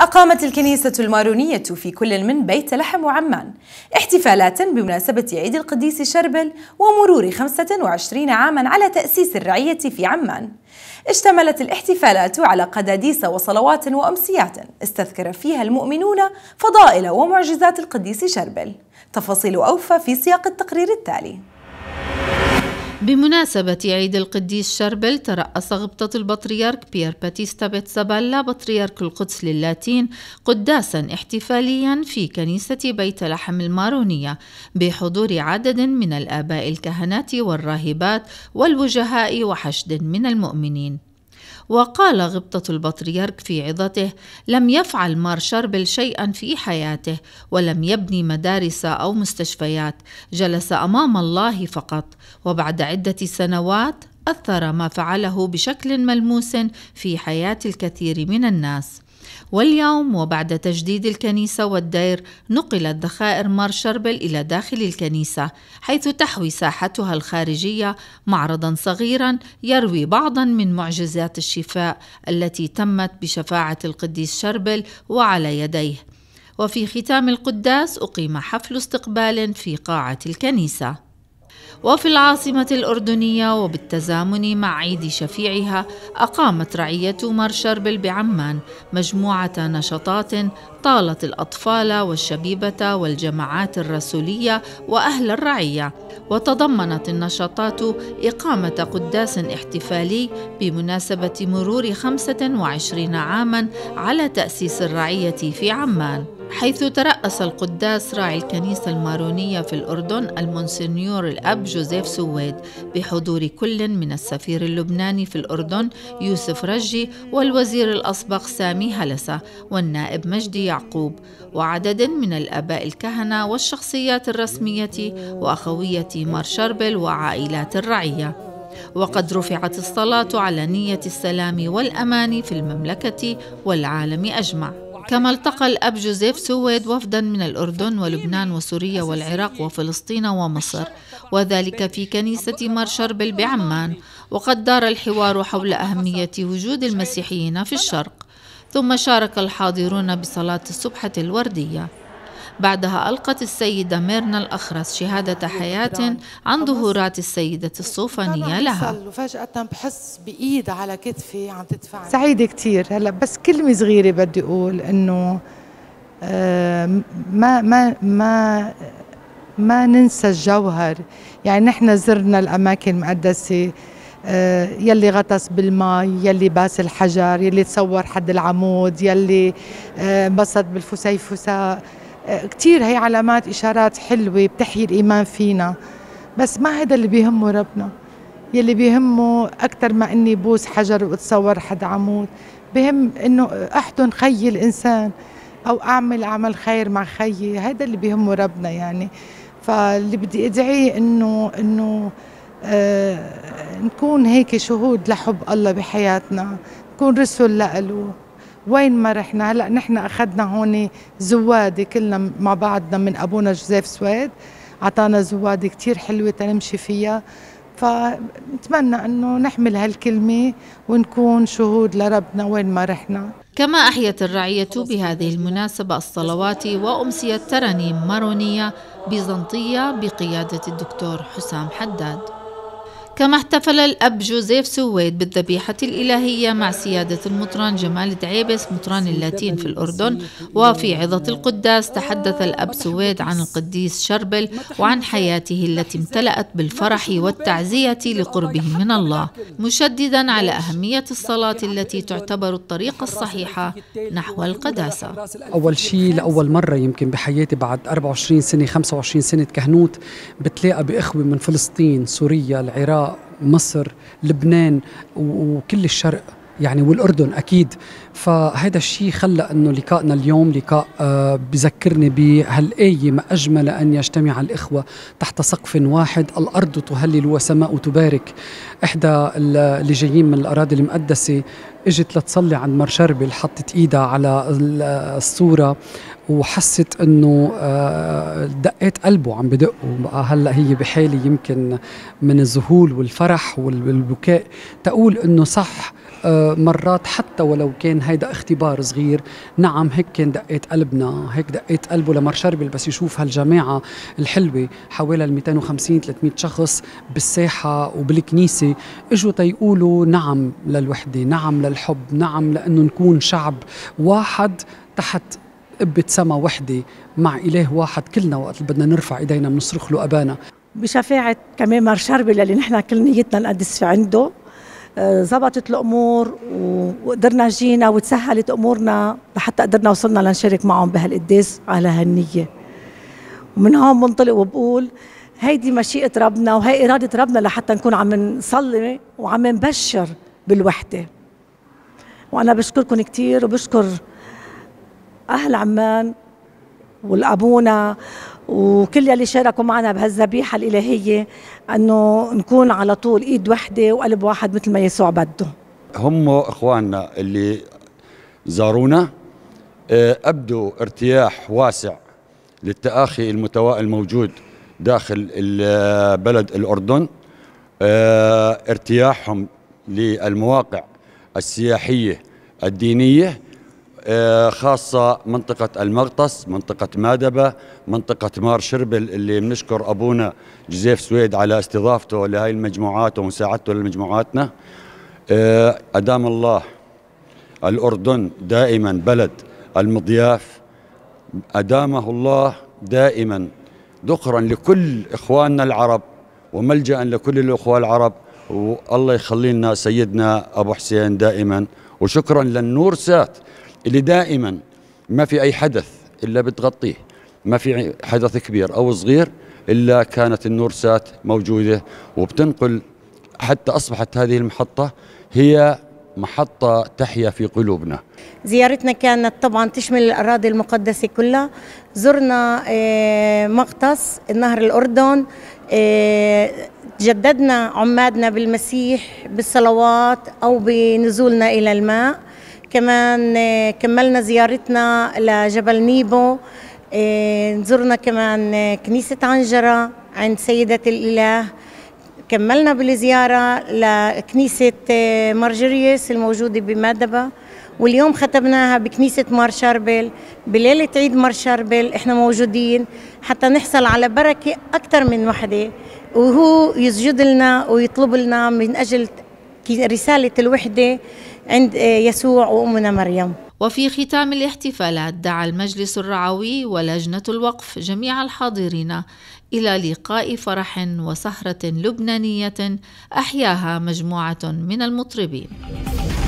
أقامت الكنيسة المارونية في كل من بيت لحم وعمان احتفالات بمناسبة عيد القديس شربل ومرور 25 عاما على تأسيس الرعية في عمان اشتملت الاحتفالات على قداديس وصلوات وأمسيات استذكر فيها المؤمنون فضائل ومعجزات القديس شربل تفاصيل أوفى في سياق التقرير التالي بمناسبة عيد القديس شربل ترأس غبطة البطريرك بيير باتيستا بيتزابالا بطريرك القدس للاتين قداسا احتفاليا في كنيسة بيت لحم المارونية بحضور عدد من الآباء الكهنات والراهبات والوجهاء وحشد من المؤمنين وقال غبطة البطريرك في عظته لم يفعل مار شربل شيئا في حياته ولم يبني مدارس أو مستشفيات جلس أمام الله فقط وبعد عدة سنوات أثر ما فعله بشكل ملموس في حياة الكثير من الناس واليوم وبعد تجديد الكنيسة والدير نقلت ذخائر مار شربل إلى داخل الكنيسة حيث تحوي ساحتها الخارجية معرضا صغيرا يروي بعضا من معجزات الشفاء التي تمت بشفاعة القديس شربل وعلى يديه وفي ختام القداس أقيم حفل استقبال في قاعة الكنيسة وفي العاصمة الأردنية وبالتزامن مع عيد شفيعها أقامت رعية مار شربل بعمان مجموعة نشاطات طالت الأطفال والشبيبة والجماعات الرسولية وأهل الرعية وتضمنت النشاطات إقامة قداس احتفالي بمناسبة مرور 25 عاما على تأسيس الرعية في عمان حيث ترأس القداس راعي الكنيسة المارونية في الأردن المونسنيور الأب جوزيف سويد بحضور كل من السفير اللبناني في الأردن يوسف رجي والوزير الأسبق سامي هلسة والنائب مجدي يعقوب وعدد من الآباء الكهنة والشخصيات الرسمية وأخوية مار شربل وعائلات الرعية وقد رفعت الصلاة على نية السلام والأمان في المملكة والعالم أجمع كما التقى الأب جوزيف سويد وفدا من الأردن ولبنان وسوريا والعراق وفلسطين ومصر وذلك في كنيسة مار شربل بعمان وقد دار الحوار حول أهمية وجود المسيحيين في الشرق ثم شارك الحاضرون بصلاة الصبحة الوردية بعدها ألقت السيدة ميرنا الأخرس شهادة حياة عن ظهورات السيدة الصوفانية لها وفجأة بحس بإيد على كتفي عم تدفع سعيدة كتير هلأ بس كلمة صغيرة بدي أقول إنه آه، ما ما ما ما ننسى الجوهر يعني نحن زرنا الأماكن المقدسة آه، يلي غطس بالماء يلي باس الحجر يلي تصور حد العمود يلي آه، انبسط بالفسيفساء كثير هي علامات إشارات حلوة بتحيي الإيمان فينا بس ما هذا اللي بيهمه ربنا يلي بيهمه أكثر ما إني بوس حجر وأتصور حد عمود بهم إنه أحضن خي الإنسان أو أعمل عمل خير مع خيي هذا اللي بيهمه ربنا يعني فاللي بدي أدعيه إنه إنه آه نكون هيك شهود لحب الله بحياتنا نكون رسل لإله وين ما رحنا هلا نحن اخذنا هون زواده كلنا مع بعضنا من ابونا جوزيف سويد اعطانا زواده كثير حلوه تنمشي فيها فنتمنى انه نحمل هالكلمه ونكون شهود لربنا وين ما رحنا كما احيت الرعيه بهذه المناسبه الصلوات وامسيه ترانيم مارونيه بيزنطيه بقياده الدكتور حسام حداد كما احتفل الأب جوزيف سويد بالذبيحة الإلهية مع سيادة المطران جمال دعيبس مطران اللاتين في الأردن وفي عظة القداس تحدث الأب سويد عن القديس شربل وعن حياته التي امتلأت بالفرح والتعزية لقربه من الله مشددا على أهمية الصلاة التي تعتبر الطريقة الصحيحة نحو القداسة أول شيء لأول مرة يمكن بحياتي بعد 24 سنة 25 سنة كهنوت بتلاقى بإخوة من فلسطين سوريا العراق مصر لبنان وكل الشرق يعني والاردن اكيد فهذا الشيء خلى انه لقائنا اليوم لقاء آه بذكرني بهالايه ما اجمل ان يجتمع الاخوه تحت سقف واحد الارض تهلل والسماء تبارك احدى اللي جايين من الاراضي المقدسه اجت لتصلي عند مر شربل حطت ايدها على الصوره وحست انه آه، دقات قلبه عم بدق وبقى هلا هي بحاله يمكن من الذهول والفرح والبكاء تقول انه صح آه، مرات حتى ولو كان هيدا اختبار صغير نعم هيك كان دقات قلبنا هيك دقات قلبه لمر شربل بس يشوف هالجماعة الحلوة حوالي 250 300 شخص بالساحة وبالكنيسة اجوا تيقولوا نعم للوحدة نعم للحب نعم لأنه نكون شعب واحد تحت قبة سما وحدة مع إله واحد كلنا وقت بدنا نرفع إيدينا بنصرخ له أبانا بشفاعة كمان مر شربل اللي نحن كل نيتنا نقدس في عنده آه، زبطت الامور وقدرنا جينا وتسهلت امورنا لحتى قدرنا وصلنا لنشارك معهم بهالقداس على هالنيه ومن هون بنطلق وبقول هيدي مشيئه ربنا وهي اراده ربنا لحتى نكون عم نصلي وعم نبشر بالوحده وانا بشكركم كثير وبشكر اهل عمان والابونا وكل يلي شاركوا معنا بهالذبيحه الالهيه انه نكون على طول ايد وحده وقلب واحد مثل ما يسوع بده. هم اخواننا اللي زارونا آه، ابدوا ارتياح واسع للتآخي المتوا الموجود داخل بلد الأردن آه، ارتياحهم للمواقع السياحية الدينية آه، خاصة منطقة المغطس منطقة مادبة منطقة مار شربل اللي بنشكر أبونا جزيف سويد على استضافته لهي المجموعات ومساعدته لمجموعاتنا آه، أدام الله الأردن دائما بلد المضياف أدامه الله دائما ذخرا لكل إخواننا العرب وملجأ لكل الأخوة العرب والله يخلي لنا سيدنا أبو حسين دائما وشكرا للنور سات اللي دائما ما في أي حدث إلا بتغطيه ما في حدث كبير أو صغير إلا كانت النورسات موجودة وبتنقل حتى أصبحت هذه المحطة هي محطة تحيا في قلوبنا زيارتنا كانت طبعا تشمل الأراضي المقدسة كلها زرنا آه، مغطس نهر الأردن آه، جددنا عمادنا بالمسيح بالصلوات أو بنزولنا إلى الماء كمان آه، كملنا زيارتنا لجبل نيبو آه، زرنا كمان آه، كنيسة عنجرة عند سيدة الإله كملنا بالزيارة لكنيسة مارجريوس الموجودة بمادبة واليوم ختمناها بكنيسة مار شاربل بليلة عيد مار شاربل احنا موجودين حتى نحصل على بركة أكثر من وحدة وهو يسجد لنا ويطلب لنا من أجل رسالة الوحدة عند يسوع وأمنا مريم وفي ختام الاحتفالات دعا المجلس الرعوي ولجنة الوقف جميع الحاضرين إلى لقاء فرح وسهرة لبنانية أحياها مجموعة من المطربين.